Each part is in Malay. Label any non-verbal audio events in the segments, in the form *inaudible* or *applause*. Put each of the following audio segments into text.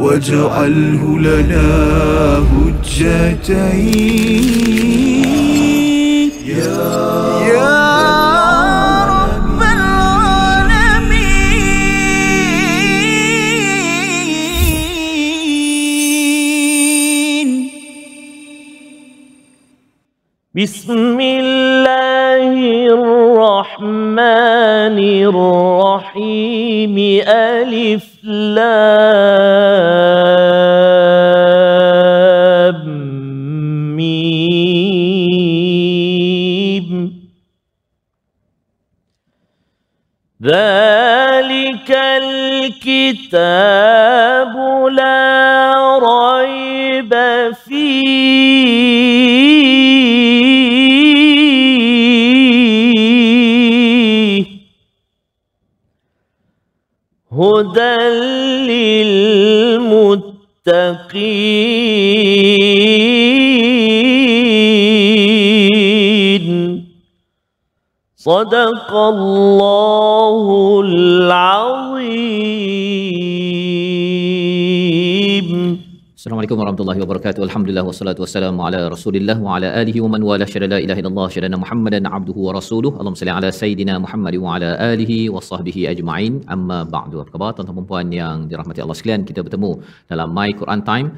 واجعله لنا حجتين يا رب العالمين بسم الله الرحمن الرحيم ألف لام الكتاب لا ريب فيه هدى للمتقين صدق الله العظيم السلام عليكم ورحمة الله وبركاته الحمد لله والصلاة والسلام على رسول الله وعلى آله ومن والاه شهد لا إله إلا الله شهد أن محمدا عبده ورسوله اللهم صل على سيدنا محمد وعلى آله وصحبه أجمعين أما بعد أبكبات أنتم puan yang dirahmati Allah sekalian kita bertemu dalam My Quran Time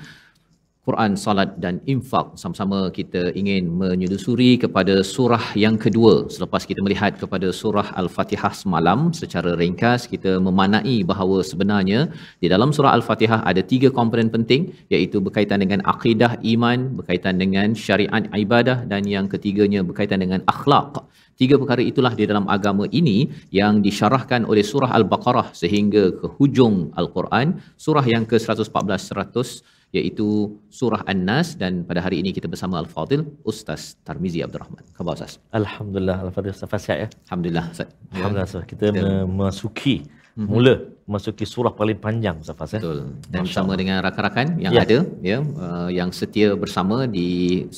Quran, salat dan infak. Sama-sama kita ingin menyelusuri kepada surah yang kedua. Selepas kita melihat kepada surah Al-Fatihah semalam secara ringkas, kita memanai bahawa sebenarnya di dalam surah Al-Fatihah ada tiga komponen penting iaitu berkaitan dengan akidah iman, berkaitan dengan syariat ibadah dan yang ketiganya berkaitan dengan akhlak. Tiga perkara itulah di dalam agama ini yang disyarahkan oleh surah Al-Baqarah sehingga ke hujung Al-Quran, surah yang ke-114, 114, yaitu surah An-Nas dan pada hari ini kita bersama Al-Fadil Ustaz Tarmizi Abdul Rahman. Khabar Ustaz. Alhamdulillah Al-Fadil Ustaz Fasiat ya. Alhamdulillah Ustaz. Alhamdulillah Ustaz. Kita memasuki mhm. mula memasuki surah paling panjang Ustaz eh? Betul. Dan bersama dengan rakan-rakan yang yes. ada ya uh, yang setia bersama di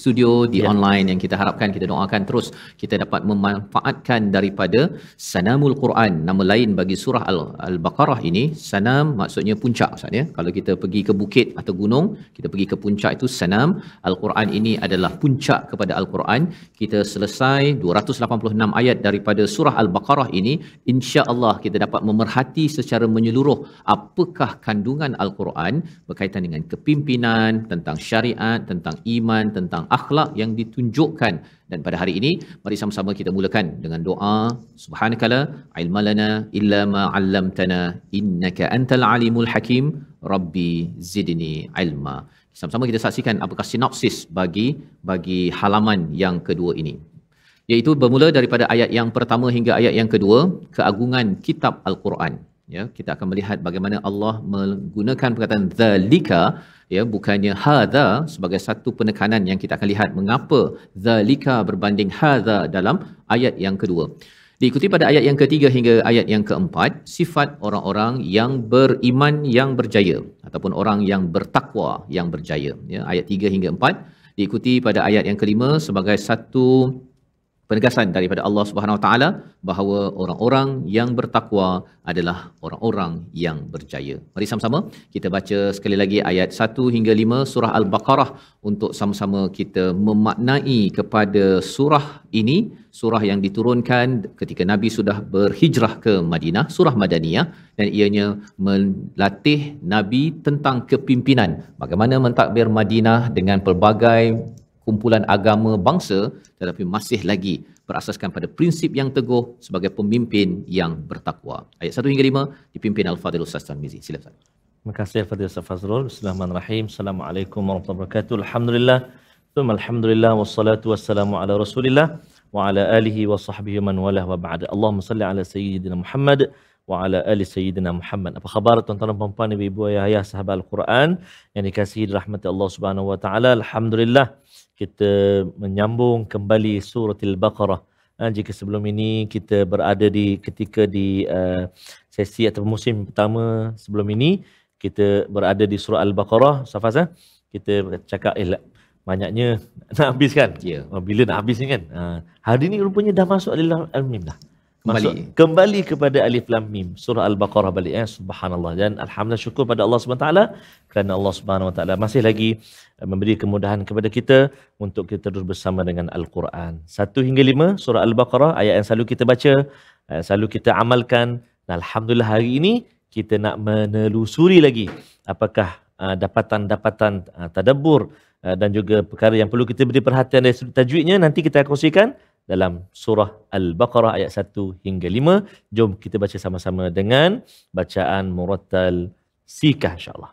studio di yes. online yang kita harapkan kita doakan terus kita dapat memanfaatkan daripada Sanamul Quran nama lain bagi surah Al- Al-Baqarah ini Sanam maksudnya puncak Ustaz ya. Kalau kita pergi ke bukit atau gunung kita pergi ke puncak itu Sanam Al-Quran ini adalah puncak kepada Al-Quran. Kita selesai 286 ayat daripada surah Al-Baqarah ini insya-Allah kita dapat memerhati secara menyeluruh menyeluruh apakah kandungan Al-Quran berkaitan dengan kepimpinan, tentang syariat, tentang iman, tentang akhlak yang ditunjukkan. Dan pada hari ini, mari sama-sama kita mulakan dengan doa. Subhanakala, ilmalana illa ma'allamtana innaka antal alimul hakim, Rabbi zidni ilma. Sama-sama kita saksikan apakah sinopsis bagi bagi halaman yang kedua ini iaitu bermula daripada ayat yang pertama hingga ayat yang kedua keagungan kitab al-Quran ya kita akan melihat bagaimana Allah menggunakan perkataan zalika ya bukannya hadza sebagai satu penekanan yang kita akan lihat mengapa zalika berbanding hadza dalam ayat yang kedua diikuti pada ayat yang ketiga hingga ayat yang keempat sifat orang-orang yang beriman yang berjaya ataupun orang yang bertakwa yang berjaya ya ayat 3 hingga 4 diikuti pada ayat yang kelima sebagai satu penegasan daripada Allah Subhanahu Wa Taala bahawa orang-orang yang bertakwa adalah orang-orang yang berjaya. Mari sama-sama kita baca sekali lagi ayat 1 hingga 5 surah Al-Baqarah untuk sama-sama kita memaknai kepada surah ini, surah yang diturunkan ketika Nabi sudah berhijrah ke Madinah, surah Madaniyah dan ianya melatih Nabi tentang kepimpinan, bagaimana mentadbir Madinah dengan pelbagai kumpulan agama bangsa tetapi masih lagi berasaskan pada prinsip yang teguh sebagai pemimpin yang bertakwa. Ayat 1 hingga 5 dipimpin Al-Fadhil Ustaz Tanmizi. Sila Ustaz. Terima kasih Al-Fadhil Ustaz Fazrul. Bismillahirrahmanirrahim. Assalamualaikum warahmatullahi wabarakatuh. Alhamdulillah. Thumma alhamdulillah wassalatu wassalamu ala rasulillah wa ala alihi wa sahbihi man walah wa ba'da. Allahumma salli ala sayyidina Muhammad wa ala ali sayyidina Muhammad. Apa khabar tuan-tuan dan puan-puan, ibu-ibu, ayah-ayah, sahabat Al-Quran yang dikasihi rahmat Allah Subhanahu wa taala. Alhamdulillah kita menyambung kembali surah al-baqarah ha, jika sebelum ini kita berada di ketika di uh, sesi atau musim pertama sebelum ini kita berada di surah al-baqarah safas eh? Ha? kita cakap eh, banyaknya *laughs* nak habis kan yeah. Oh, bila nak habis ni kan ha, hari ni rupanya dah masuk al-mim dah kembali kembali kepada alif lam mim surah al-baqarah balik eh subhanallah dan alhamdulillah syukur pada Allah Subhanahu taala kerana Allah Subhanahu taala masih lagi memberi kemudahan kepada kita untuk kita terus bersama dengan Al-Quran. Satu hingga lima surah Al-Baqarah, ayat yang selalu kita baca, yang selalu kita amalkan. Alhamdulillah hari ini kita nak menelusuri lagi apakah ah, dapatan-dapatan ah, tadabur ah, dan juga perkara yang perlu kita beri perhatian dari sudut tajwidnya nanti kita kongsikan dalam surah Al-Baqarah ayat 1 hingga 5. Jom kita baca sama-sama dengan bacaan Muratal Sikah insyaAllah.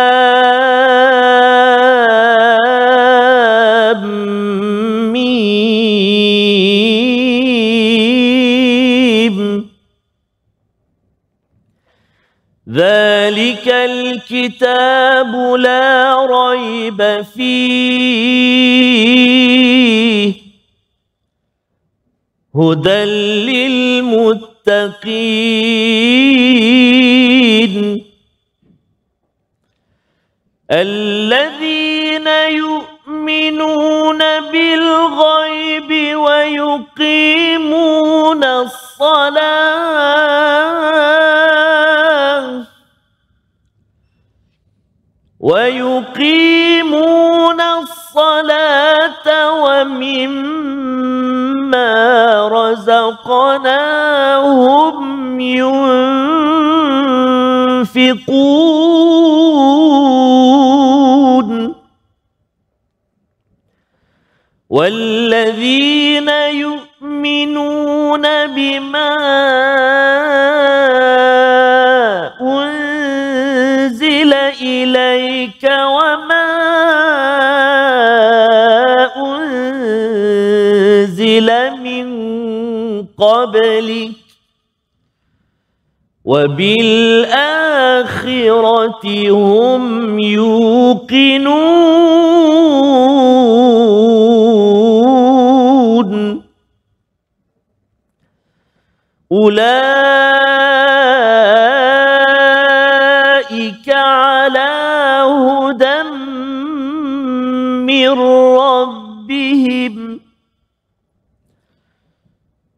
الكتاب لا ريب فيه هدى للمتقين الذين يؤمنون بالغيب ويقيمون الصلاة ومما رزقناهم ينفقون والذين يؤمنون بما أنزل إليك قبلك وبالآخرة هم يوقنون أولئك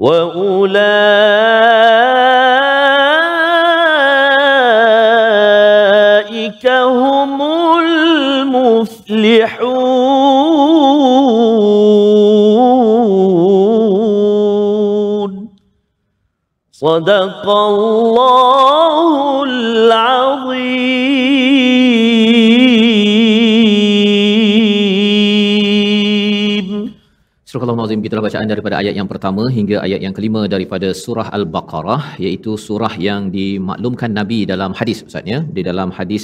واولئك هم المفلحون صدق الله العظيم Astagfirullahaladzim, itulah bacaan daripada ayat yang pertama hingga ayat yang kelima daripada surah Al-Baqarah iaitu surah yang dimaklumkan Nabi dalam hadis Ustaznya, di dalam hadis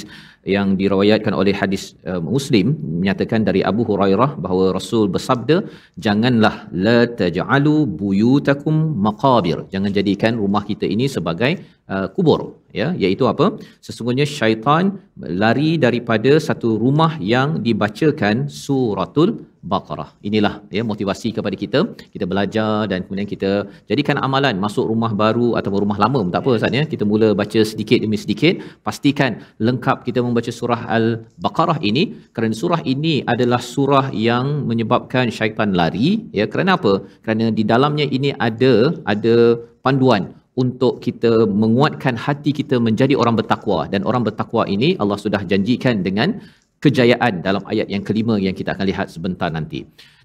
yang diriwayatkan oleh hadis uh, Muslim menyatakan dari Abu Hurairah bahawa Rasul bersabda janganlah la taj'alu buyutakum maqabir jangan jadikan rumah kita ini sebagai uh, kubur ya iaitu apa sesungguhnya syaitan lari daripada satu rumah yang dibacakan suratul baqarah inilah ya motivasi kepada kita kita belajar dan kemudian kita jadikan amalan masuk rumah baru atau rumah lama tak apa ustaz ya kita mula baca sedikit demi sedikit pastikan lengkap kita membaca surah al baqarah ini kerana surah ini adalah surah yang menyebabkan syaitan lari ya kerana apa kerana di dalamnya ini ada ada panduan untuk kita menguatkan hati kita menjadi orang bertakwa dan orang bertakwa ini Allah sudah janjikan dengan kejayaan dalam ayat yang kelima yang kita akan lihat sebentar nanti.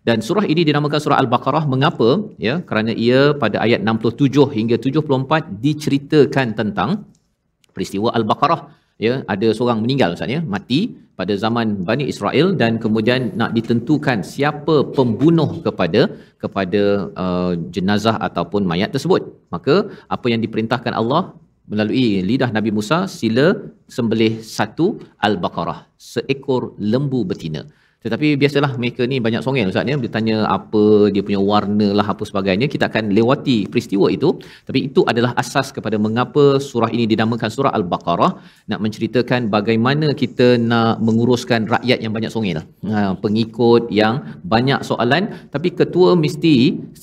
Dan surah ini dinamakan surah Al-Baqarah mengapa? Ya, kerana ia pada ayat 67 hingga 74 diceritakan tentang peristiwa Al-Baqarah. Ya, ada seorang meninggal misalnya, mati pada zaman Bani Israel dan kemudian nak ditentukan siapa pembunuh kepada kepada uh, jenazah ataupun mayat tersebut. Maka apa yang diperintahkan Allah melalui lidah Nabi Musa sila sembelih satu al-Baqarah, seekor lembu betina. Tetapi biasalah mereka ni banyak songel Ustaz ni. Ya. Dia tanya apa dia punya warna lah apa sebagainya. Kita akan lewati peristiwa itu. Tapi itu adalah asas kepada mengapa surah ini dinamakan surah Al-Baqarah. Nak menceritakan bagaimana kita nak menguruskan rakyat yang banyak songel. Ha, pengikut yang banyak soalan. Tapi ketua mesti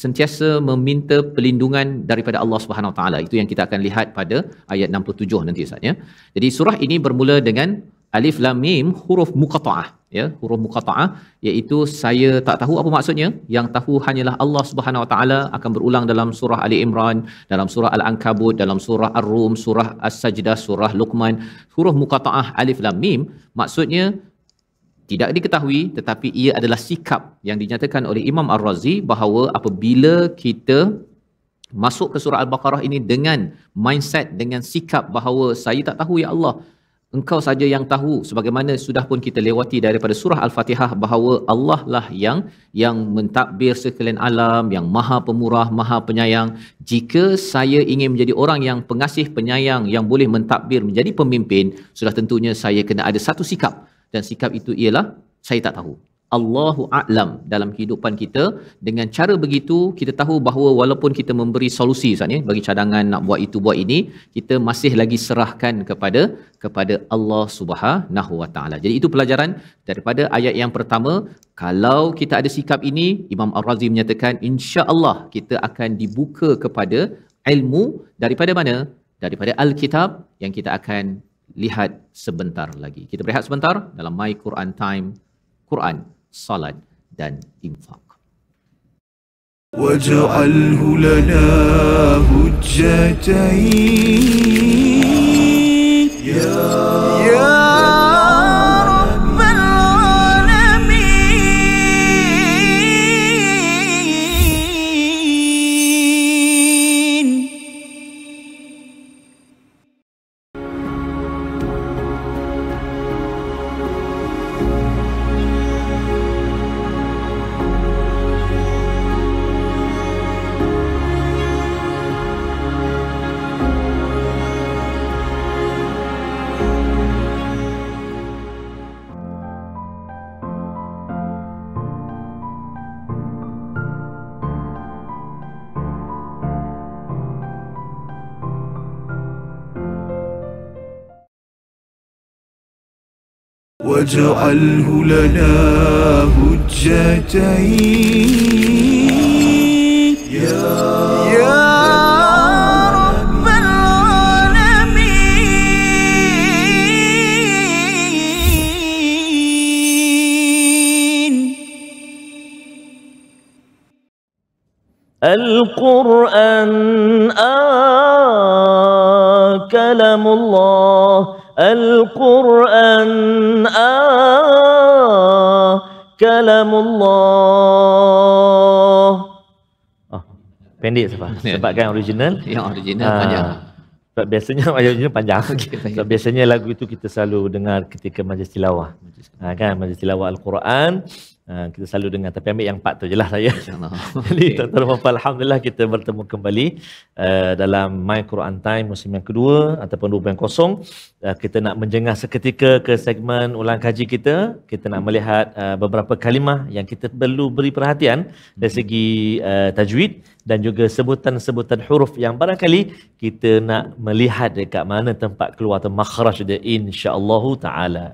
sentiasa meminta pelindungan daripada Allah Subhanahu SWT. Itu yang kita akan lihat pada ayat 67 nanti Ustaz ya. Jadi surah ini bermula dengan alif lam mim huruf muqata'ah ya huruf muqata'ah iaitu saya tak tahu apa maksudnya yang tahu hanyalah Allah Subhanahu Wa Taala akan berulang dalam surah Ali Imran dalam surah Al-Ankabut dalam surah Ar-Rum surah As-Sajdah surah Luqman huruf muqata'ah alif lam mim maksudnya tidak diketahui tetapi ia adalah sikap yang dinyatakan oleh Imam Ar-Razi bahawa apabila kita masuk ke surah Al-Baqarah ini dengan mindset dengan sikap bahawa saya tak tahu ya Allah engkau saja yang tahu sebagaimana sudah pun kita lewati daripada surah al-fatihah bahawa Allah lah yang yang mentadbir sekalian alam yang maha pemurah maha penyayang jika saya ingin menjadi orang yang pengasih penyayang yang boleh mentadbir menjadi pemimpin sudah tentunya saya kena ada satu sikap dan sikap itu ialah saya tak tahu Allahu a'lam dalam kehidupan kita dengan cara begitu kita tahu bahawa walaupun kita memberi solusi sana ya, bagi cadangan nak buat itu buat ini kita masih lagi serahkan kepada kepada Allah Subhanahu wa taala. Jadi itu pelajaran daripada ayat yang pertama kalau kita ada sikap ini Imam Ar-Razi menyatakan insya-Allah kita akan dibuka kepada ilmu daripada mana? Daripada al-kitab yang kita akan lihat sebentar lagi. Kita berehat sebentar dalam My Quran Time. Quran salat dan infak. Waj'alhu lana hujjatain ya واجعله لنا هجتين يا, يا رب العالمين القرآن آه كلام الله Al Quran, كلام الله oh, pendek sebab *laughs* sebab kan original *laughs* yang original ah. panjang sebab biasanya *laughs* original panjang sebab biasanya lagu itu kita selalu dengar ketika majlis tilawah ha, kan majlis tilawah Al-Quran Ha, kita selalu dengar tapi ambil yang part tu je lah saya *laughs* jadi okay. tuan-tuan dan Alhamdulillah kita bertemu kembali uh, dalam My Quran Time musim yang kedua ataupun 2.0 uh, eh, kita nak menjengah seketika ke segmen ulang kaji kita kita nak melihat uh, beberapa kalimah yang kita perlu beri perhatian dari hmm. segi uh, tajwid dan juga sebutan-sebutan huruf yang barangkali kita nak melihat dekat mana tempat keluar atau makhraj dia insya-Allah taala.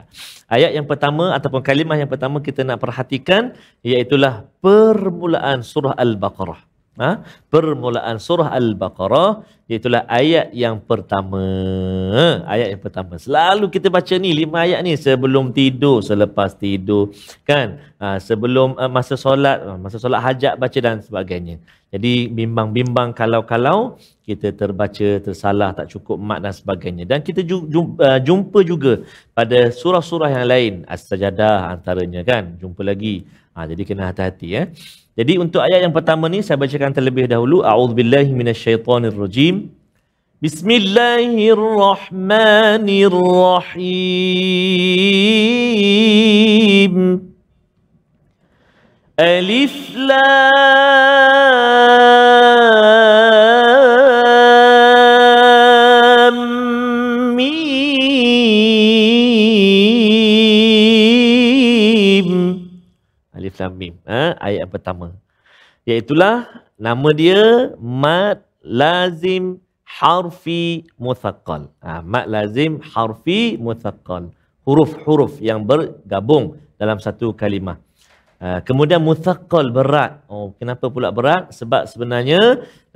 Ayat yang pertama ataupun kalimah yang pertama kita nak perhatikan iaitu permulaan surah Al-Baqarah ha? permulaan surah Al-Baqarah iaitulah ayat yang pertama. Ayat yang pertama. Selalu kita baca ni lima ayat ni sebelum tidur, selepas tidur. Kan? Ha, sebelum uh, masa solat, ha, masa solat hajat baca dan sebagainya. Jadi bimbang-bimbang kalau-kalau kita terbaca, tersalah, tak cukup mat dan sebagainya. Dan kita jumpa, uh, eh, jumpa juga pada surah-surah yang lain. As-Sajadah antaranya kan. Jumpa lagi. Ha, jadi kena hati-hati. Eh? Jadi untuk ayat yang pertama ni saya bacakan terlebih dahulu. A'udzubillahi minasyaitonirrajim. Bismillahirrahmanirrahim. Alif lam Alif Lam Mim ha? ayat yang pertama iaitulah nama dia mad lazim harfi muthaqqal ha, mad lazim harfi muthaqqal huruf-huruf yang bergabung dalam satu kalimah Uh, kemudian muthaqqal berat. Oh, kenapa pula berat? Sebab sebenarnya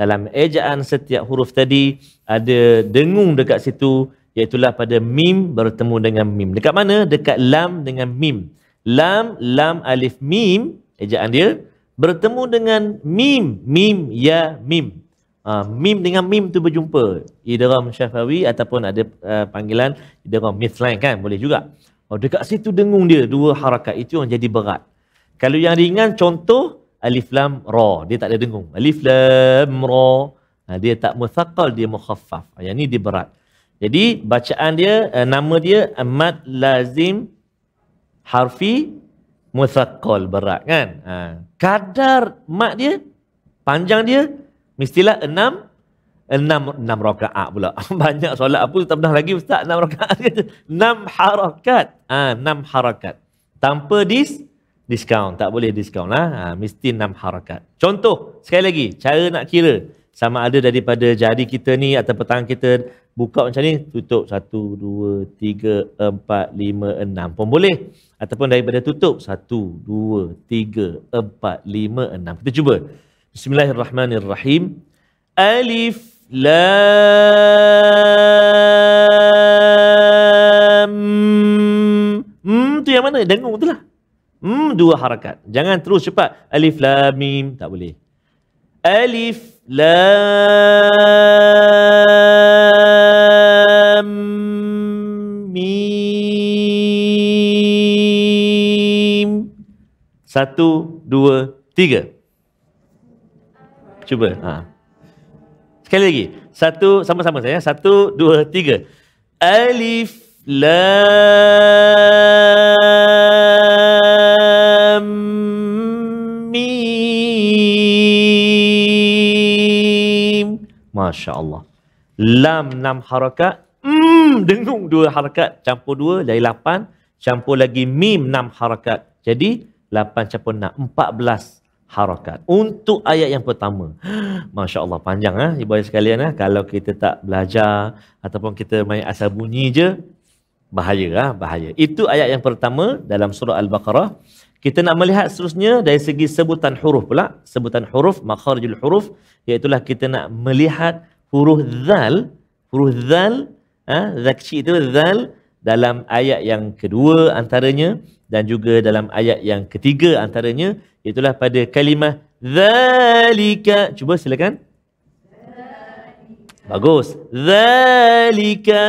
dalam ejaan setiap huruf tadi ada dengung dekat situ iaitu pada mim bertemu dengan mim. Dekat mana? Dekat lam dengan mim lam lam alif mim ejaan dia bertemu dengan mim mim ya mim ha, mim dengan mim tu berjumpa idgham syafawi ataupun ada uh, panggilan idgham mithlain kan boleh juga oh dekat situ dengung dia dua harakat itu yang jadi berat kalau yang ringan contoh alif lam ra dia tak ada dengung alif lam ra ha, dia tak muthaqqal dia mukhaffaf yang ni dia berat jadi bacaan dia uh, nama dia amat lazim harfi musakkal berat kan ha. kadar mak dia panjang dia mestilah enam enam enam rakaat pula *laughs* banyak solat apa tak pernah lagi ustaz enam rakaat enam harakat ha, enam harakat tanpa dis discount tak boleh discount lah ha, mesti enam harakat contoh sekali lagi cara nak kira sama ada daripada jari kita ni atau petang kita buka macam ni, tutup satu dua tiga empat lima enam. pun boleh. Ataupun daripada tutup satu dua tiga empat lima enam. Kita cuba. Bismillahirrahmanirrahim. Alif Lam Hmm, tu yang mana? Dengung tu lah. Hmm, dua harakat. Jangan terus cepat. Alif Lam Mim. Tak boleh. Alif Lam mim. Satu, dua, tiga. Cuba. Ha. Sekali lagi. Satu, sama-sama saya. Satu, dua, tiga. Alif lam mim. Masya Allah. Lam nam harakat, Hmm, dengung dua harakat campur dua jadi lapan campur lagi mim enam harakat jadi lapan campur enam empat belas harakat untuk ayat yang pertama *gasps* Masya Allah panjang ha? ibu ayah sekalian ha? kalau kita tak belajar ataupun kita main asal bunyi je bahaya ha? bahaya itu ayat yang pertama dalam surah Al-Baqarah kita nak melihat seterusnya dari segi sebutan huruf pula sebutan huruf makharijul huruf iaitu kita nak melihat huruf zal huruf zal Ah, ha? zat kecil itu zal dalam ayat yang kedua antaranya dan juga dalam ayat yang ketiga antaranya itulah pada kalimah zalika. Cuba silakan. Bagus. Zalika.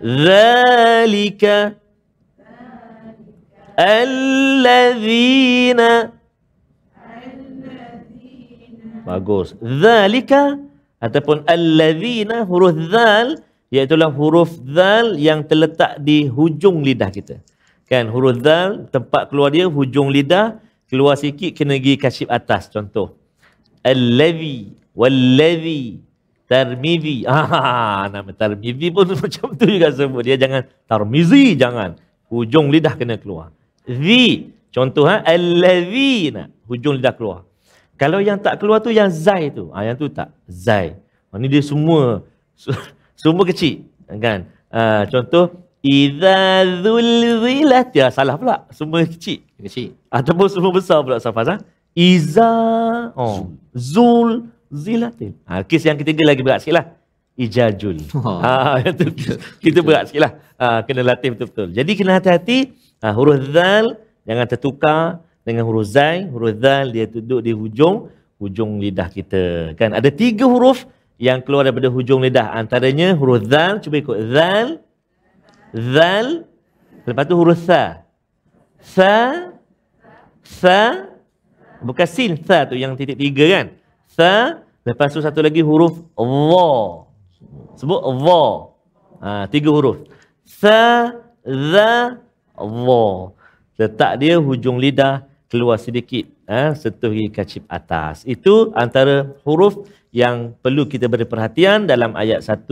Zalika. Alladzina. Bagus. Zalika. Zalika ataupun allazina huruf zal iaitu huruf zal yang terletak di hujung lidah kita kan huruf zal tempat keluar dia hujung lidah keluar sikit kena pergi kasyif atas contoh allazi wallazi tarmizi *laughs* ah nama tarmizi pun *laughs* macam tu juga sebut dia jangan tarmizi jangan hujung lidah kena keluar zi contoh ha allazina hujung lidah keluar kalau yang tak keluar tu yang zai tu. Ah ha, yang tu tak zai. Ini ah, dia semua *laughs* semua kecil kan. Ha, contoh idza zulzilat ya salah pula. Semua kecil. Kecil. Ataupun semua besar pula Safaz. Ha? Ah. Iza oh. zul Ha, kes yang ketiga lagi berat sikit lah. Ijajul. Ha, itu, *laughs* kita berat sikit lah. Ha, kena latih betul-betul. Jadi kena hati-hati. Ha, huruf zal jangan tertukar dengan huruf zai, huruf zal dia duduk di hujung hujung lidah kita. Kan ada tiga huruf yang keluar daripada hujung lidah. Antaranya huruf zal, cuba ikut zal, zal, lepas tu huruf sa. Sa, sa, bukan sin sa tu yang titik tiga kan. Sa, lepas tu satu lagi huruf wa. Sebut wa. Ha, tiga huruf. Sa, za, wa. Letak dia hujung lidah keluar sedikit eh, ha, sentuh di kacip atas. Itu antara huruf yang perlu kita beri perhatian dalam ayat 1,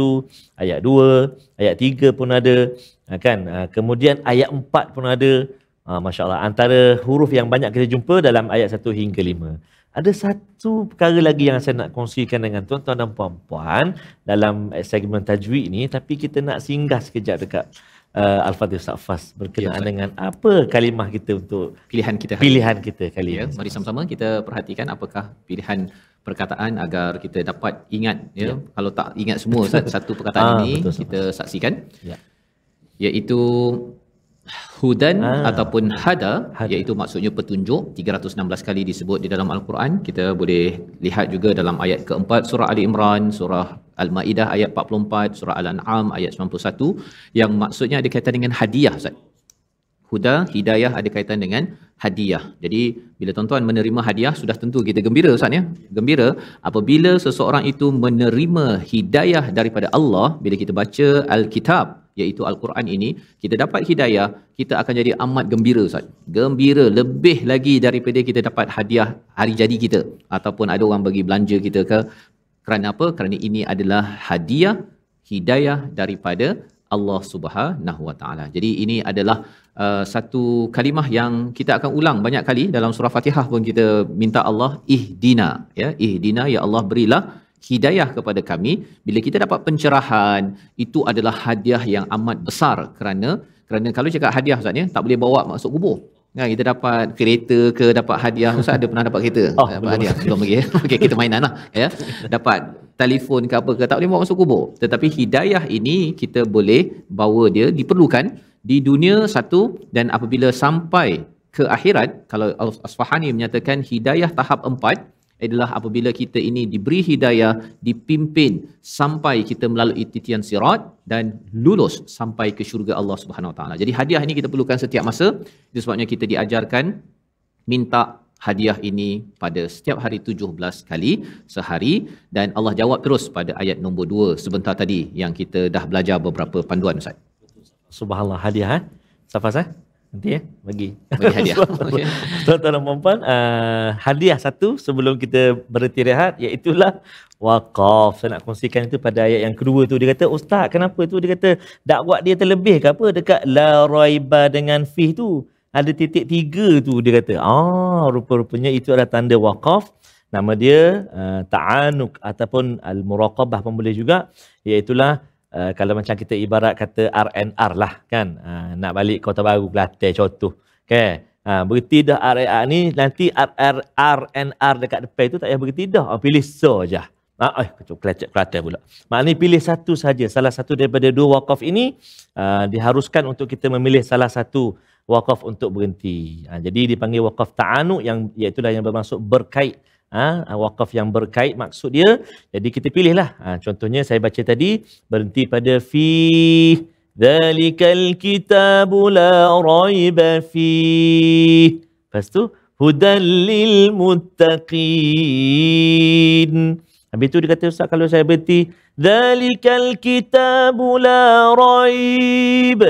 ayat 2, ayat 3 pun ada. Ha, kan? Ha, kemudian ayat 4 pun ada. Masya Allah, antara huruf yang banyak kita jumpa dalam ayat 1 hingga 5. Ada satu perkara lagi yang saya nak kongsikan dengan tuan-tuan dan puan-puan dalam segmen tajwid ni. Tapi kita nak singgah sekejap dekat uh, Al-Fatih Ustaz Fas berkenaan ya, dengan apa kalimah kita untuk pilihan kita pilihan kita kali ya, ini. Mari sama-sama kita perhatikan apakah pilihan perkataan agar kita dapat ingat ya. ya. Kalau tak ingat semua satu perkataan ah, ini betul, kita saksikan. Ya. Iaitu hudan ah. ataupun hada, iaitu maksudnya petunjuk 316 kali disebut di dalam al-Quran kita boleh lihat juga dalam ayat keempat surah Ali Imran surah Al-Maidah ayat 44 surah Al-An'am ayat 91 yang maksudnya ada kaitan dengan hadiah Ustaz Huda, hidayah ada kaitan dengan hadiah. Jadi, bila tuan-tuan menerima hadiah, sudah tentu kita gembira, Ustaz, ya? Gembira. Apabila seseorang itu menerima hidayah daripada Allah, bila kita baca Al-Kitab, iaitu Al-Quran ini, kita dapat hidayah, kita akan jadi amat gembira Ustaz. Gembira lebih lagi daripada kita dapat hadiah hari jadi kita ataupun ada orang bagi belanja kita ke. Kerana apa? Kerana ini adalah hadiah hidayah daripada Allah Subhanahu Wa Taala. Jadi ini adalah uh, satu kalimah yang kita akan ulang banyak kali dalam surah Fatihah pun kita minta Allah ihdina ya ihdina ya Allah berilah hidayah kepada kami bila kita dapat pencerahan itu adalah hadiah yang amat besar kerana kerana kalau cakap hadiah ustaz ya tak boleh bawa masuk kubur kan kita dapat kereta ke dapat hadiah ustaz ada pernah dapat kereta oh, dapat hadiah belum lagi ya. *laughs* okey kita mainan lah ya dapat telefon ke apa ke tak boleh bawa masuk kubur tetapi hidayah ini kita boleh bawa dia diperlukan di dunia satu dan apabila sampai ke akhirat kalau Al-Asfahani menyatakan hidayah tahap empat adalah apabila kita ini diberi hidayah, dipimpin sampai kita melalui titian sirat dan lulus sampai ke syurga Allah Subhanahu Wa Jadi hadiah ini kita perlukan setiap masa. Itu sebabnya kita diajarkan minta hadiah ini pada setiap hari 17 kali sehari dan Allah jawab terus pada ayat nombor 2 sebentar tadi yang kita dah belajar beberapa panduan Ustaz. Subhanallah hadiah eh. Safas eh. Nanti ya, bagi. *laughs* Bagi hadiah. Tuan-tuan dan puan-puan, eh, hadiah satu sebelum kita berhenti rehat, iaitulah waqaf. Saya nak kongsikan itu pada ayat yang kedua tu. Dia kata, Ustaz, kenapa tu? Dia kata, dakwat dia terlebih ke apa? Dekat la raiba dengan fih tu. Ada titik tiga tu, dia kata. Ah, rupa-rupanya itu adalah tanda waqaf. Nama dia uh, ta'anuk ataupun al-muraqabah pun boleh juga. Iaitulah Eh, kalau macam kita ibarat kata RNR lah kan uh, nak balik kota baru Kelantan contoh okey kan? ha, uh, berhenti dah RNR ni nanti RNR dekat depan tu tak payah berhenti dah oh, pilih so je ha, uh, ah, eh kelacak kelantan pula maknanya pilih satu saja salah satu daripada dua wakaf ini uh, diharuskan untuk kita memilih salah satu wakaf untuk berhenti. Ha, jadi dipanggil wakaf ta'anu yang iaitu lah yang bermaksud berkait ha, ah, wakaf yang berkait maksud dia. Jadi kita pilihlah. Ha, contohnya saya baca tadi berhenti pada fi dzalikal kitabu la raiba fi. Lepas tu hudan lil muttaqin. Habis tu dia kata ustaz kalau saya berhenti dzalikal kitabu la raiba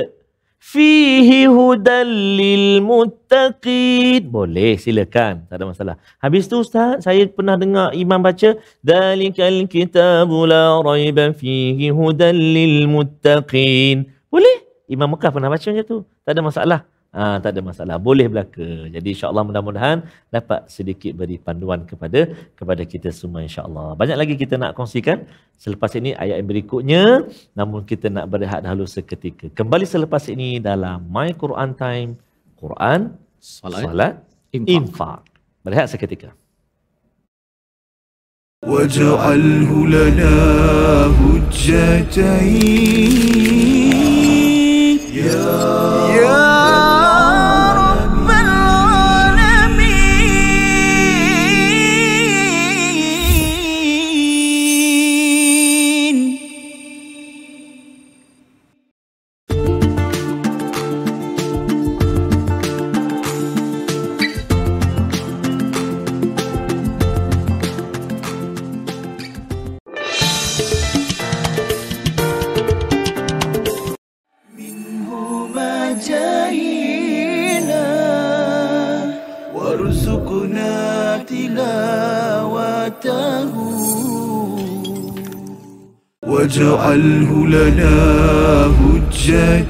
fihi hudal lil muttaqin. Boleh silakan, tak ada masalah. Habis tu ustaz, saya pernah dengar imam baca dalikal kitabu la raiba fihi hudal lil muttaqin. Boleh? Imam Mekah pernah baca macam tu. Tak ada masalah. Ha, tak ada masalah. Boleh belaka. Jadi insyaAllah mudah-mudahan dapat sedikit beri panduan kepada kepada kita semua insyaAllah. Banyak lagi kita nak kongsikan selepas ini ayat yang berikutnya. Namun kita nak berehat dahulu seketika. Kembali selepas ini dalam My Quran Time. Quran, Salat, Salat Infak. Infak. Berehat seketika. واجعله لنا هجتين يا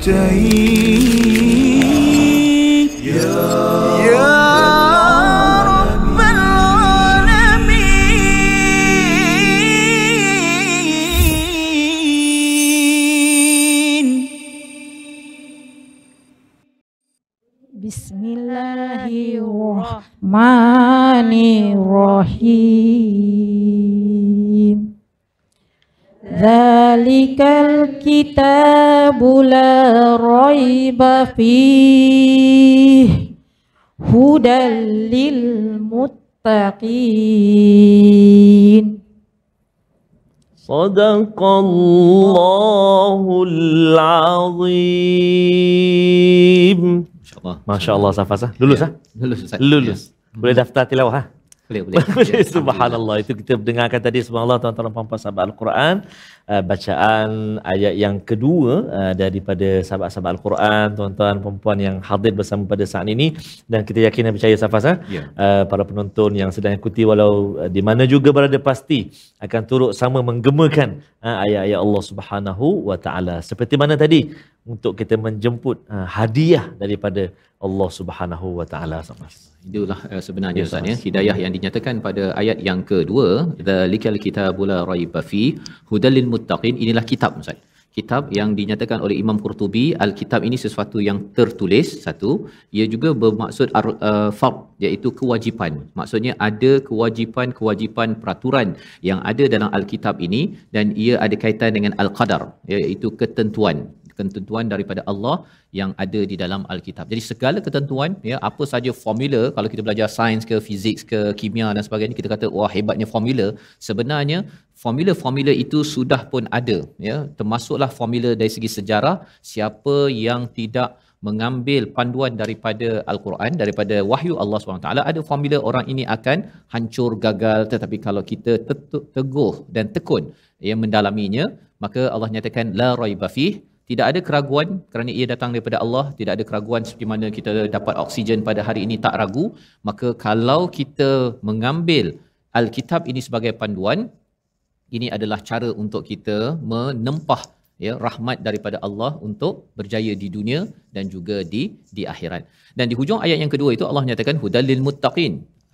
مشتهي يا, يا رب العالمين بسم الله الرحمن الرحيم ذا zalikal kitabula raiba fih hudal lil muttaqin Sadaqallahul azim. Masya-Allah. Masya-Allah Safa sah. Lulus ah. Ya. Ha? Lulus Ustaz. Lulus. Ya. Boleh daftar tilawah ha? boleh boleh. *laughs* Subhanallah itu kita dengarkan tadi subhanallah tuan-tuan puan-puan sahabat al-Quran uh, bacaan ayat yang kedua uh, daripada sahabat-sahabat al-Quran tuan-tuan puan-puan yang hadir bersama pada saat ini dan kita yakin dan percaya safas ha? Eh? Ya. yeah. uh, para penonton yang sedang ikuti walau uh, di mana juga berada pasti akan turut sama menggemakan uh, ayat-ayat Allah Subhanahu wa taala. Seperti mana tadi untuk kita menjemput uh, hadiah daripada Allah Subhanahu wa taala Itulah uh, sebenarnya Ustaz ya. Hidayah yang dinyatakan pada ayat yang kedua, zalikal kitabula raiba fi hudalil muttaqin. Inilah kitab Ustaz. Kitab yang dinyatakan oleh Imam Qurtubi, alkitab ini sesuatu yang tertulis satu, ia juga bermaksud ar- uh, fard iaitu kewajipan. Maksudnya ada kewajipan-kewajipan peraturan yang ada dalam alkitab ini dan ia ada kaitan dengan al-qadar iaitu ketentuan ketentuan daripada Allah yang ada di dalam Alkitab. Jadi segala ketentuan, ya, apa saja formula kalau kita belajar sains ke fizik ke kimia dan sebagainya kita kata wah hebatnya formula, sebenarnya formula-formula itu sudah pun ada, ya. Termasuklah formula dari segi sejarah siapa yang tidak mengambil panduan daripada Al-Quran, daripada wahyu Allah SWT, ada formula orang ini akan hancur, gagal. Tetapi kalau kita teguh dan tekun yang mendalaminya, maka Allah nyatakan la raibafih tidak ada keraguan kerana ia datang daripada Allah, tidak ada keraguan seperti mana kita dapat oksigen pada hari ini tak ragu, maka kalau kita mengambil Alkitab ini sebagai panduan, ini adalah cara untuk kita menempah ya rahmat daripada Allah untuk berjaya di dunia dan juga di di akhirat. Dan di hujung ayat yang kedua itu Allah nyatakan hudalil muttaqin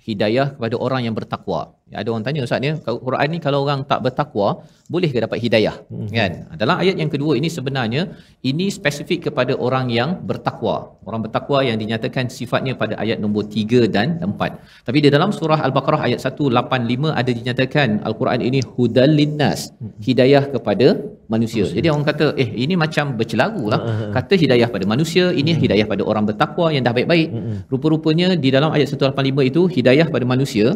hidayah kepada orang yang bertakwa. Ya, ada orang tanya Ustaz ni, Quran ni kalau orang tak bertakwa, boleh ke dapat hidayah? Hmm. Kan? Dalam ayat yang kedua ini sebenarnya ini spesifik kepada orang yang bertakwa. Orang bertakwa yang dinyatakan sifatnya pada ayat nombor 3 dan 4. Tapi di dalam surah Al-Baqarah ayat 185 ada dinyatakan Al-Quran ini hudal linnas, hmm. hidayah kepada manusia. Jadi orang kata, "Eh, ini macam bercelaru bercelarulah. Hmm, hmm, kata hidayah pada manusia, ini hidayah pada orang bertakwa yang dah baik-baik." Rupa-rupanya di dalam ayat 185 itu hidayah hidayah pada manusia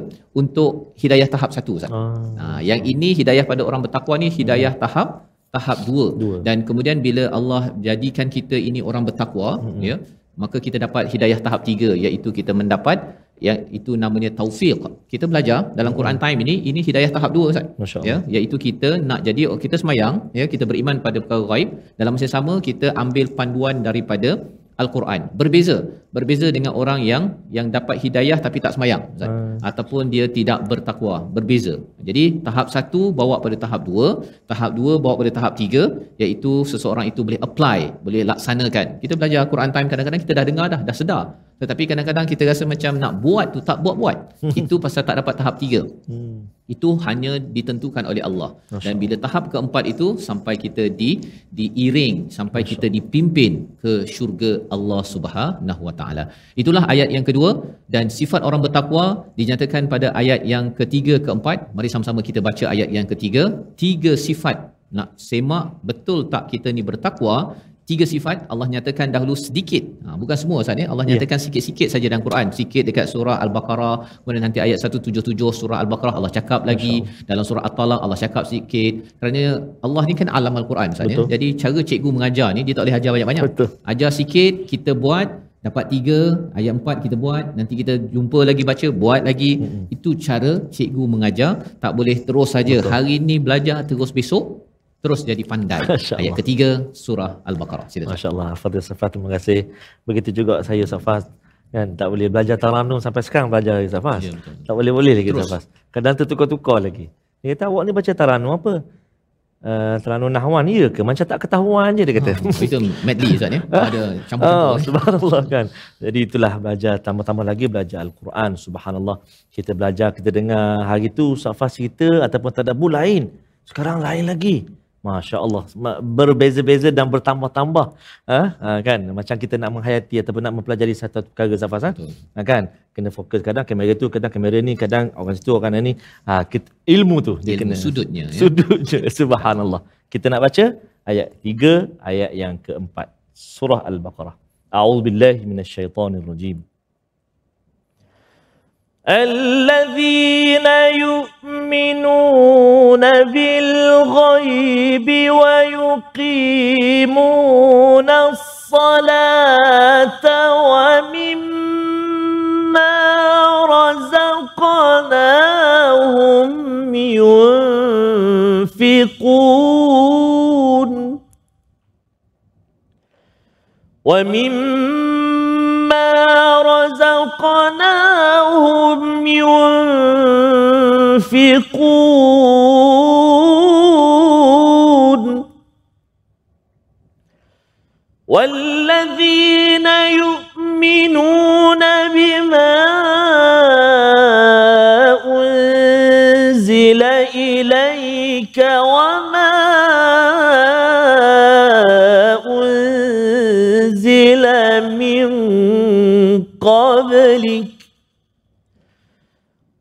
untuk hidayah tahap satu Ustaz. Ah. Ha, yang ini hidayah pada orang bertakwa ni hidayah hmm. tahap tahap dua. dua. Dan kemudian bila Allah jadikan kita ini orang bertakwa hmm. ya, maka kita dapat hidayah tahap tiga iaitu kita mendapat yang itu namanya taufiq. Kita belajar dalam Quran hmm. time ini ini hidayah tahap dua Ustaz. Ya, iaitu kita nak jadi kita semayang ya kita beriman pada perkara ghaib dalam masa sama kita ambil panduan daripada Al-Quran. Berbeza. Berbeza dengan orang yang yang dapat hidayah tapi tak semayang. Ustaz. Ah. Ataupun dia tidak bertakwa. Berbeza. Jadi tahap satu bawa pada tahap dua. Tahap dua bawa pada tahap tiga. Iaitu seseorang itu boleh apply. Boleh laksanakan. Kita belajar Quran time kadang-kadang kita dah dengar dah. Dah sedar. Tetapi kadang-kadang kita rasa macam nak buat tu tak buat-buat. *laughs* itu pasal tak dapat tahap tiga. Hmm itu hanya ditentukan oleh Allah Masya dan bila tahap keempat itu sampai kita di diiring sampai Masya kita dipimpin ke syurga Allah Subhanahu wa taala itulah ayat yang kedua dan sifat orang bertakwa dinyatakan pada ayat yang ketiga keempat mari sama-sama kita baca ayat yang ketiga tiga sifat nak semak betul tak kita ni bertakwa tiga sifat Allah nyatakan dahulu sedikit ha, bukan semua Ustaz ya. Allah ya. nyatakan yeah. sikit-sikit saja dalam Quran sikit dekat surah al-baqarah kemudian nanti ayat 177 surah al-baqarah Allah cakap lagi Masya. dalam surah at-talaq Allah cakap sikit kerana Allah ni kan alam al-Quran Ustaz ya jadi cara cikgu mengajar ni dia tak boleh ajar banyak-banyak Betul. ajar sikit kita buat dapat tiga ayat empat kita buat nanti kita jumpa lagi baca buat lagi mm-hmm. itu cara cikgu mengajar tak boleh terus saja hari ni belajar terus besok terus jadi pandai. *laughs* Ayat ketiga surah Al-Baqarah. Sila. Masya-Allah. Fadil Safat terima kasih. Begitu juga saya Safat kan tak boleh belajar talam sampai sekarang belajar lagi Safas. Ya, tak boleh boleh lagi Safas. Kadang tu tukar lagi. Dia kata awak ni baca taranum apa? Uh, eh, Teranun Nahwan Ya ke? Macam tak ketahuan je dia kata ha, Itu *laughs* medley Ustaz ya ah. Ada campur-campur oh, ya. Subhanallah kan Jadi itulah belajar Tambah-tambah lagi belajar Al-Quran Subhanallah Kita belajar Kita dengar hari tu Safas cerita Ataupun tak bu lain Sekarang lain lagi Masya Allah Berbeza-beza dan bertambah-tambah ha? ha, kan? Macam kita nak menghayati atau nak mempelajari satu perkara Zafas ha? ha, kan? Kena fokus kadang kamera tu Kadang kamera ni Kadang orang situ orang ni ha, kita, Ilmu tu dia Ilmu kena. sudutnya ya? Sudutnya *laughs* Subhanallah Kita nak baca Ayat 3 Ayat yang keempat Surah Al-Baqarah A'udhu Billahi Minash Shaitanir Rajim الذين يؤمنون بالغيب ويقيمون الصلاة ومما رزقناهم ينفقون ومما رزقناهم هم ينفقون والذين يؤمنون بما أنزل إليك وما أنزل من قبلك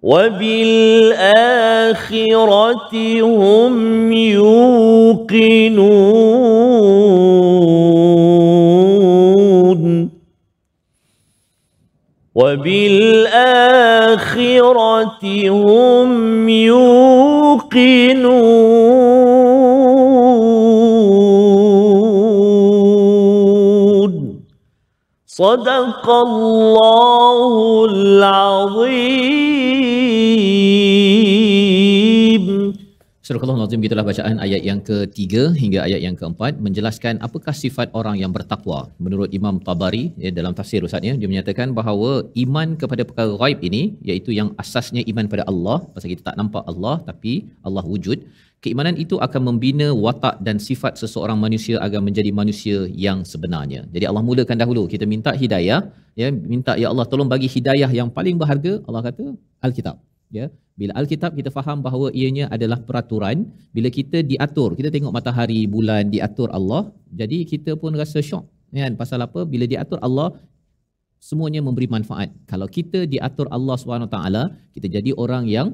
وبالآخرة هم يوقنون وبالآخرة هم يوقنون صدق الله العظيم rajim. Surah Al-Nazim gitulah bacaan ayat yang ketiga hingga ayat yang keempat menjelaskan apakah sifat orang yang bertakwa. Menurut Imam Tabari ya, dalam tafsir Ustaz ya, dia menyatakan bahawa iman kepada perkara ghaib ini iaitu yang asasnya iman pada Allah pasal kita tak nampak Allah tapi Allah wujud. Keimanan itu akan membina watak dan sifat seseorang manusia agar menjadi manusia yang sebenarnya. Jadi Allah mulakan dahulu kita minta hidayah ya minta ya Allah tolong bagi hidayah yang paling berharga Allah kata Alkitab ya bila alkitab kita faham bahawa ianya adalah peraturan bila kita diatur kita tengok matahari bulan diatur Allah jadi kita pun rasa syok ya kan pasal apa bila diatur Allah semuanya memberi manfaat kalau kita diatur Allah SWT kita jadi orang yang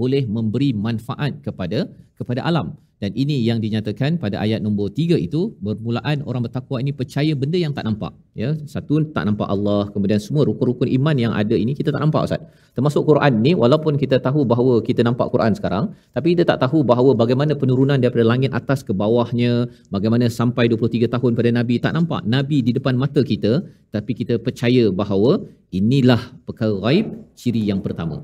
boleh memberi manfaat kepada kepada alam dan ini yang dinyatakan pada ayat nombor tiga itu bermulaan orang bertakwa ini percaya benda yang tak nampak ya satu tak nampak Allah kemudian semua rukun-rukun iman yang ada ini kita tak nampak ustaz termasuk Quran ni walaupun kita tahu bahawa kita nampak Quran sekarang tapi kita tak tahu bahawa bagaimana penurunan daripada langit atas ke bawahnya bagaimana sampai 23 tahun pada nabi tak nampak nabi di depan mata kita tapi kita percaya bahawa inilah perkara ghaib ciri yang pertama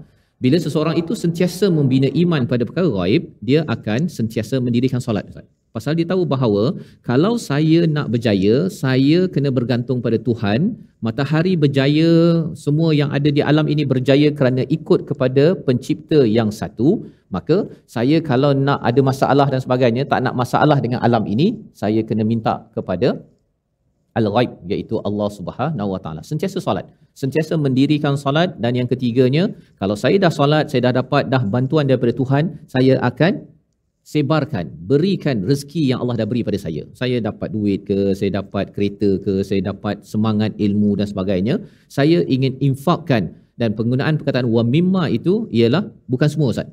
bila seseorang itu sentiasa membina iman pada perkara gaib, dia akan sentiasa mendirikan solat. Pasal dia tahu bahawa kalau saya nak berjaya, saya kena bergantung pada Tuhan. Matahari berjaya, semua yang ada di alam ini berjaya kerana ikut kepada pencipta yang satu. Maka saya kalau nak ada masalah dan sebagainya, tak nak masalah dengan alam ini, saya kena minta kepada Al-Ghaib iaitu Allah Subhanahu Wa Taala. Sentiasa solat sentiasa mendirikan solat dan yang ketiganya kalau saya dah solat saya dah dapat dah bantuan daripada Tuhan saya akan sebarkan berikan rezeki yang Allah dah beri pada saya saya dapat duit ke saya dapat kereta ke saya dapat semangat ilmu dan sebagainya saya ingin infakkan dan penggunaan perkataan wa mimma itu ialah bukan semua ustaz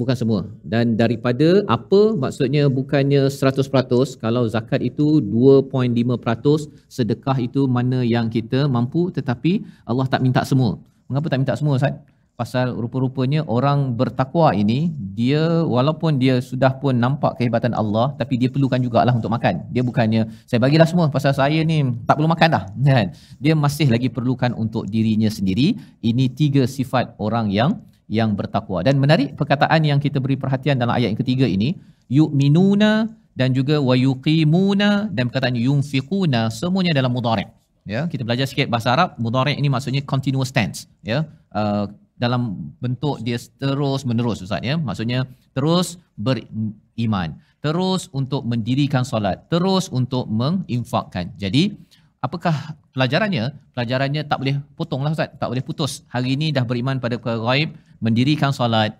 bukan semua dan daripada apa maksudnya bukannya 100% kalau zakat itu 2.5% sedekah itu mana yang kita mampu tetapi Allah tak minta semua mengapa tak minta semua Ustaz pasal rupa-rupanya orang bertakwa ini dia walaupun dia sudah pun nampak kehebatan Allah tapi dia perlukan juga jugalah untuk makan dia bukannya saya bagilah semua pasal saya ni tak perlu makan dah *laughs* kan? dia masih lagi perlukan untuk dirinya sendiri ini tiga sifat orang yang yang bertakwa. Dan menarik perkataan yang kita beri perhatian dalam ayat yang ketiga ini, yu'minuna dan juga wa yuqimuna dan perkataan yunfiquna semuanya dalam mudhari'. Ya, kita belajar sikit bahasa Arab, mudhari' ini maksudnya continuous tense, ya. Uh, dalam bentuk dia terus menerus ustaz ya. Maksudnya terus beriman, terus untuk mendirikan solat, terus untuk menginfakkan. Jadi Apakah pelajarannya? Pelajarannya tak boleh potong lah Ustaz. Tak boleh putus. Hari ini dah beriman pada perkara gaib mendirikan solat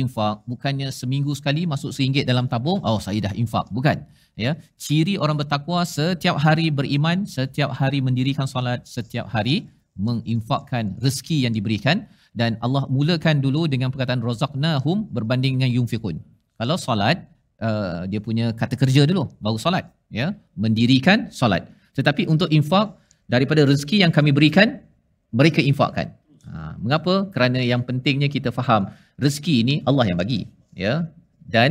infak bukannya seminggu sekali masuk seringgit dalam tabung oh saya dah infak bukan ya ciri orang bertakwa setiap hari beriman setiap hari mendirikan solat setiap hari menginfakkan rezeki yang diberikan dan Allah mulakan dulu dengan perkataan razaqnahum berbanding dengan yunfiqun kalau solat uh, dia punya kata kerja dulu baru solat ya mendirikan solat tetapi untuk infak daripada rezeki yang kami berikan mereka infakkan Ha, mengapa? Kerana yang pentingnya kita faham rezeki ini Allah yang bagi. Ya. Dan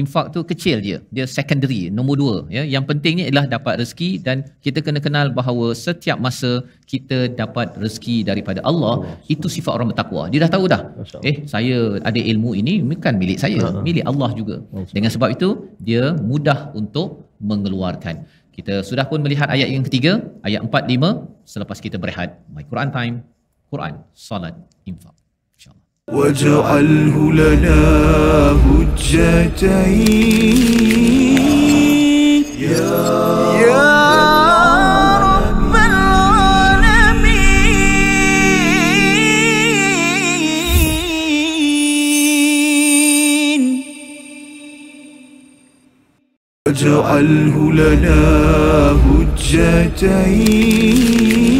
infak tu kecil je. Dia secondary, nombor dua. Ya. Yang pentingnya ialah dapat rezeki dan kita kena kenal bahawa setiap masa kita dapat rezeki daripada Allah, itu sifat orang bertakwa. Dia dah tahu dah. Eh, saya ada ilmu ini bukan milik saya, ha, ha. milik Allah juga. Dengan sebab itu, dia mudah untuk mengeluarkan. Kita sudah pun melihat ayat yang ketiga, ayat empat lima. selepas kita berehat. My Quran time. قرآن صلاة إنفاق إن شاء الله واجعله لنا هجتين يا رب العالمين واجعله لنا هجتين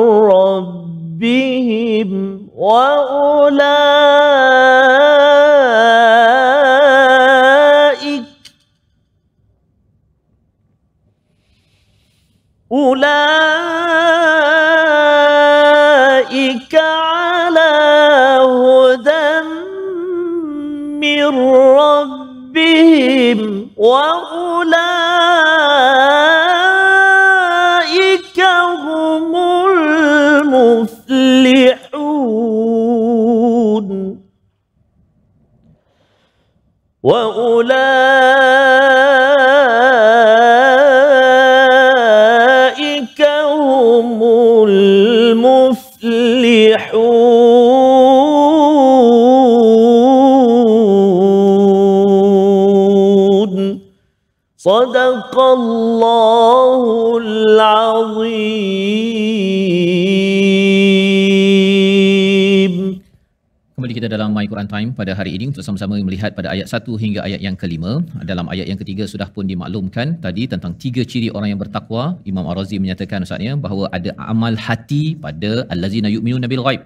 أولئك على هدى من ربهم وأولئك يعود صدق الله العظيم kita dalam My Quran Time pada hari ini untuk sama-sama melihat pada ayat 1 hingga ayat yang kelima. Dalam ayat yang ketiga sudah pun dimaklumkan tadi tentang tiga ciri orang yang bertakwa. Imam Ar-Razi menyatakan Ustaznya bahawa ada amal hati pada allazina yu'minu nabil ghaib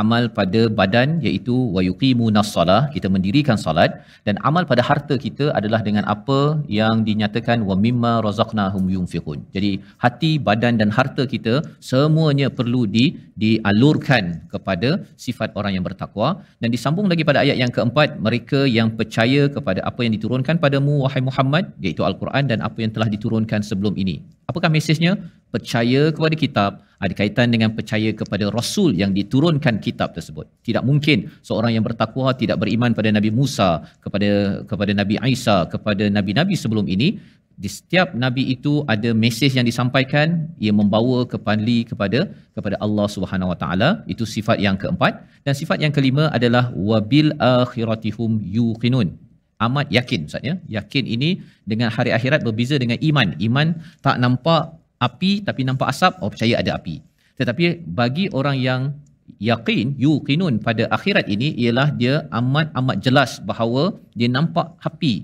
amal pada badan iaitu wa yuqimu nas kita mendirikan salat dan amal pada harta kita adalah dengan apa yang dinyatakan wa mimma razaqnahum yunfiqun jadi hati badan dan harta kita semuanya perlu di dialurkan kepada sifat orang yang bertakwa dan disambung lagi pada ayat yang keempat mereka yang percaya kepada apa yang diturunkan padamu wahai Muhammad iaitu al-Quran dan apa yang telah diturunkan sebelum ini Apakah mesejnya? Percaya kepada kitab ada kaitan dengan percaya kepada Rasul yang diturunkan kitab tersebut. Tidak mungkin seorang yang bertakwa tidak beriman pada Nabi Musa, kepada kepada Nabi Isa, kepada Nabi-Nabi sebelum ini. Di setiap Nabi itu ada mesej yang disampaikan, ia membawa kepali kepada kepada Allah Subhanahu Wa Taala. Itu sifat yang keempat. Dan sifat yang kelima adalah wabil akhiratihum yuqinun amat yakin Ustaz ya. Yakin ini dengan hari akhirat berbeza dengan iman. Iman tak nampak api tapi nampak asap, oh percaya ada api. Tetapi bagi orang yang yakin, yuqinun pada akhirat ini ialah dia amat-amat jelas bahawa dia nampak api.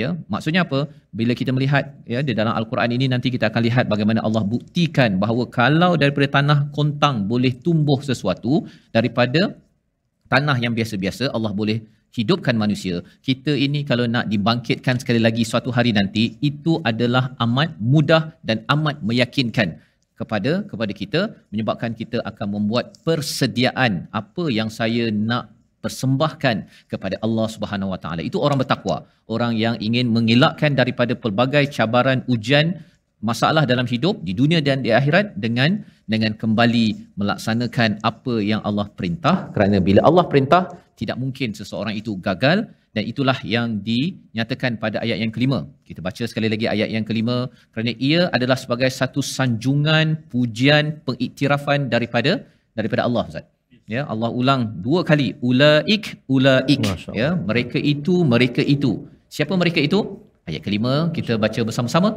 Ya, maksudnya apa? Bila kita melihat ya di dalam al-Quran ini nanti kita akan lihat bagaimana Allah buktikan bahawa kalau daripada tanah kontang boleh tumbuh sesuatu daripada tanah yang biasa-biasa Allah boleh hidupkan manusia kita ini kalau nak dibangkitkan sekali lagi suatu hari nanti itu adalah amat mudah dan amat meyakinkan kepada kepada kita menyebabkan kita akan membuat persediaan apa yang saya nak persembahkan kepada Allah Subhanahu Wa Taala. Itu orang bertakwa, orang yang ingin mengelakkan daripada pelbagai cabaran ujian masalah dalam hidup di dunia dan di akhirat dengan dengan kembali melaksanakan apa yang Allah perintah kerana bila Allah perintah tidak mungkin seseorang itu gagal dan itulah yang dinyatakan pada ayat yang kelima. Kita baca sekali lagi ayat yang kelima kerana ia adalah sebagai satu sanjungan pujian pengiktirafan daripada daripada Allah Ustaz. Ya, Allah ulang dua kali ulaik ulaik ya, mereka itu mereka itu. Siapa mereka itu? Ayat kelima kita baca bersama-sama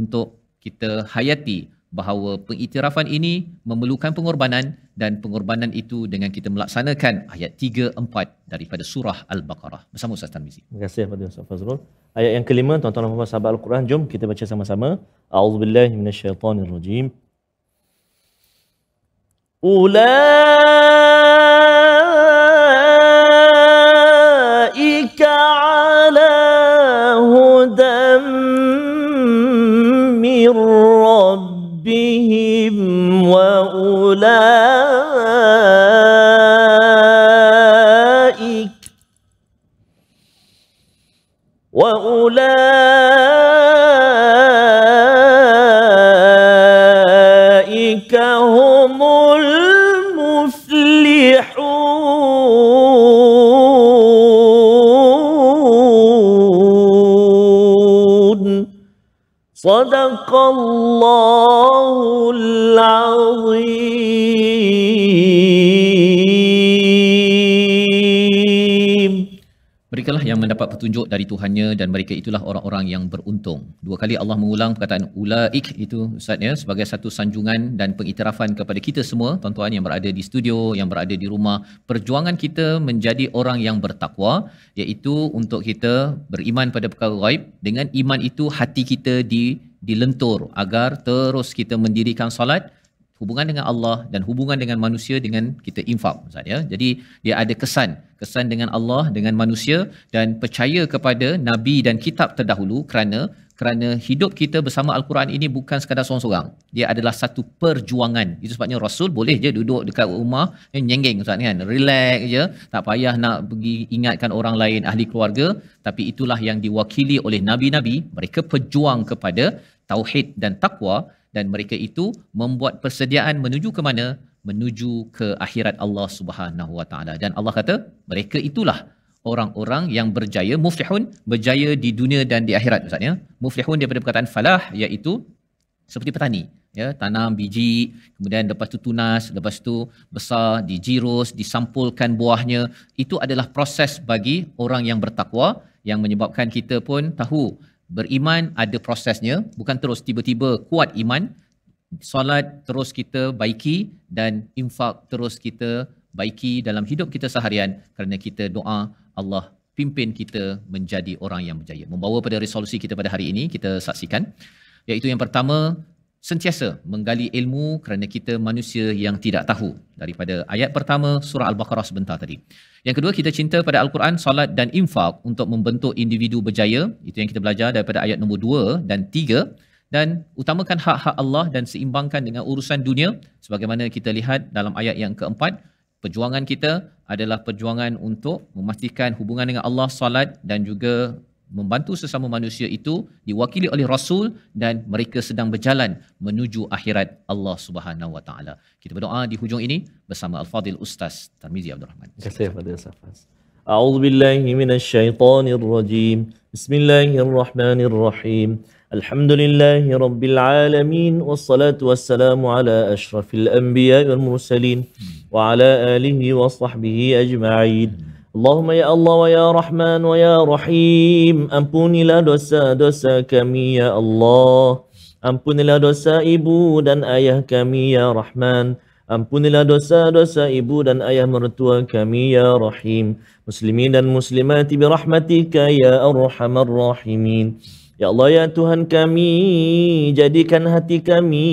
untuk kita hayati bahawa pengiktirafan ini memerlukan pengorbanan dan pengorbanan itu dengan kita melaksanakan ayat 3 4 daripada surah al-baqarah bersama Ustaz Tanwizi. Terima kasih kepada Ustaz Fazrul. Ayat yang kelima tuan-tuan dan puan-puan sahabat al-Quran jom kita baca sama-sama. A'udzubillahi minasyaitonirrajim. Ulaa الله العظيم Berikalah yang mendapat petunjuk dari Tuhannya dan mereka itulah orang-orang yang beruntung. Dua kali Allah mengulang perkataan ulaik itu Ustaz ya, sebagai satu sanjungan dan pengiktirafan kepada kita semua tuan-tuan yang berada di studio, yang berada di rumah. Perjuangan kita menjadi orang yang bertakwa iaitu untuk kita beriman pada perkara gaib dengan iman itu hati kita di dilentur agar terus kita mendirikan solat hubungan dengan Allah dan hubungan dengan manusia dengan kita infak ustaz ya jadi dia ada kesan kesan dengan Allah dengan manusia dan percaya kepada nabi dan kitab terdahulu kerana kerana hidup kita bersama al-Quran ini bukan sekadar seorang-seorang dia adalah satu perjuangan itu sebabnya rasul boleh je duduk dekat rumah eh, nyenggeng ustaz kan relax je tak payah nak pergi ingatkan orang lain ahli keluarga tapi itulah yang diwakili oleh nabi-nabi mereka pejuang kepada tauhid dan takwa dan mereka itu membuat persediaan menuju ke mana menuju ke akhirat Allah Subhanahu Wa Taala dan Allah kata mereka itulah orang-orang yang berjaya muflihun berjaya di dunia dan di akhirat ustaz ya muflihun daripada perkataan falah iaitu seperti petani ya tanam biji kemudian lepas tu tunas lepas tu besar dijirus disampulkan buahnya itu adalah proses bagi orang yang bertakwa yang menyebabkan kita pun tahu Beriman ada prosesnya, bukan terus tiba-tiba kuat iman, Salat terus kita baiki dan infak terus kita baiki dalam hidup kita seharian kerana kita doa Allah pimpin kita menjadi orang yang berjaya. Membawa pada resolusi kita pada hari ini kita saksikan iaitu yang pertama sentiasa menggali ilmu kerana kita manusia yang tidak tahu daripada ayat pertama surah al-baqarah sebentar tadi. Yang kedua kita cinta pada al-Quran, salat dan infak untuk membentuk individu berjaya, itu yang kita belajar daripada ayat nombor dua dan tiga dan utamakan hak-hak Allah dan seimbangkan dengan urusan dunia sebagaimana kita lihat dalam ayat yang keempat perjuangan kita adalah perjuangan untuk memastikan hubungan dengan Allah, salat dan juga membantu sesama manusia itu diwakili oleh rasul dan mereka sedang berjalan menuju akhirat Allah Subhanahu wa taala. Kita berdoa di hujung ini bersama al-fadil ustaz Tarmizi Abdul Rahman. Terima kasih kepada Ustaz. A'udzu billahi minasyaitonir rajim. Bismillahirrahmanirrahim. Alhamdulillahi rabbil alamin wassalatu wassalamu ala asyrafil anbiya'i wal mursalin wa ala alihi wa sahbihi ajma'in. Hmm. Allahumma ya Allah wa ya Rahman wa ya Rahim ampunilah dosa-dosa kami ya Allah ampunilah dosa ibu dan ayah kami ya Rahman ampunilah dosa-dosa ibu dan ayah mertua kami ya Rahim muslimin dan muslimati bi rahmatika ya arhamar rahimin ya Allah ya Tuhan kami jadikan hati kami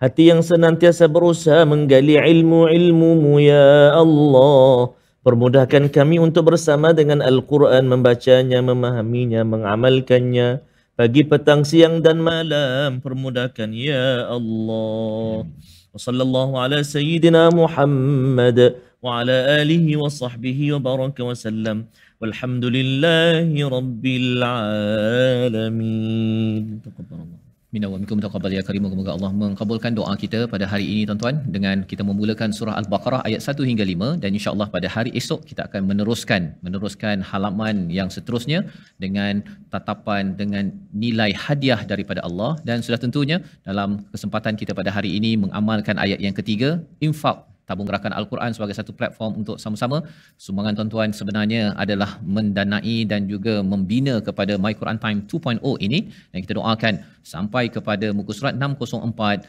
hati yang senantiasa berusaha menggali ilmu-ilmu-Mu ya Allah Permudahkan kami untuk bersama dengan Al-Quran membacanya, memahaminya, mengamalkannya pagi, petang, siang dan malam. Permudahkan ya Allah. Wassallallahu ala sayyidina Muhammad wa ala alihi wa sahbihi wa baraka wa sallam. Walhamdulillahi rabbil alamin. Taqabbalallahu. Minawamikum taqabbal ya karimu semoga Allah mengkabulkan doa kita pada hari ini tuan-tuan dengan kita memulakan surah al-Baqarah ayat 1 hingga 5 dan insya-Allah pada hari esok kita akan meneruskan meneruskan halaman yang seterusnya dengan tatapan dengan nilai hadiah daripada Allah dan sudah tentunya dalam kesempatan kita pada hari ini mengamalkan ayat yang ketiga infak tabung gerakan Al-Quran sebagai satu platform untuk sama-sama sumbangan tuan-tuan sebenarnya adalah mendanai dan juga membina kepada My Quran Time 2.0 ini dan kita doakan sampai kepada muka surat 604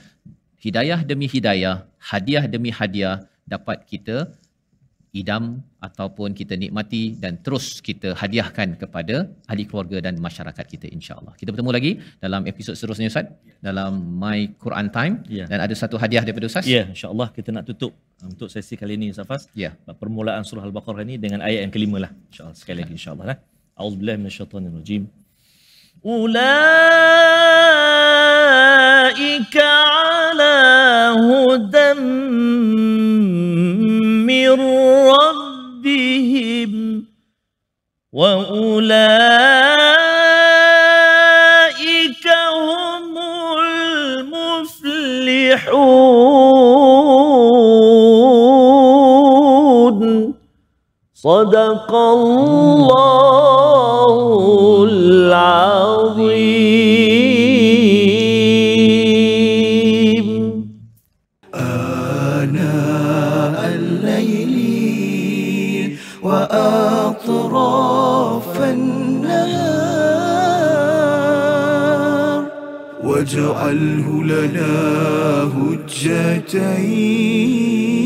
hidayah demi hidayah hadiah demi hadiah dapat kita idam ataupun kita nikmati dan terus kita hadiahkan kepada ahli keluarga dan masyarakat kita insyaallah. Kita bertemu lagi dalam episod seterusnya Ustaz dalam My Quran Time yeah. dan ada satu hadiah daripada Ustaz. Ya, yeah, insyaallah kita nak tutup untuk sesi kali ini Ustaz Fas. Ya. Yeah. Permulaan surah Al-Baqarah ini dengan ayat yang kelima lah. Insyaallah sekali lagi insyaallah lah. A'udzubillahi minasyaitonir rajim. Ulaika ala huda وأولئك هم المفلحون صدق الله العظيم واجعله لنا هجتين